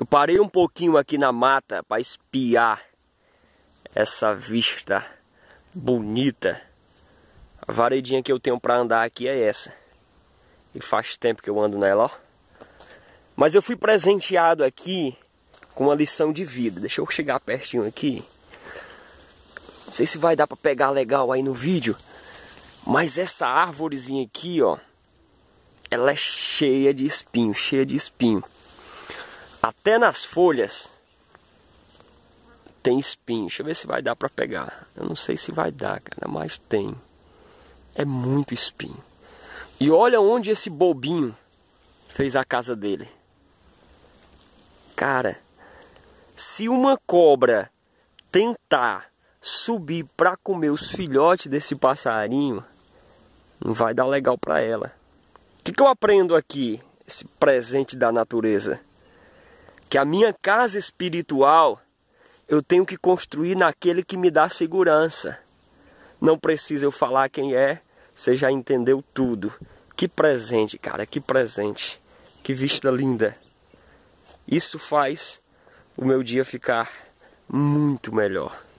Eu parei um pouquinho aqui na mata para espiar essa vista bonita. A varedinha que eu tenho para andar aqui é essa. E faz tempo que eu ando nela, ó. Mas eu fui presenteado aqui com uma lição de vida. Deixa eu chegar pertinho aqui. Não sei se vai dar para pegar legal aí no vídeo. Mas essa árvorezinha aqui, ó. Ela é cheia de espinho, cheia de espinho. Até nas folhas tem espinho. Deixa eu ver se vai dar para pegar. Eu não sei se vai dar, cara, mas tem. É muito espinho. E olha onde esse bobinho fez a casa dele. Cara, se uma cobra tentar subir para comer os filhotes desse passarinho, não vai dar legal para ela. O que, que eu aprendo aqui? Esse presente da natureza que a minha casa espiritual eu tenho que construir naquele que me dá segurança. Não precisa eu falar quem é, você já entendeu tudo. Que presente, cara, que presente. Que vista linda. Isso faz o meu dia ficar muito melhor.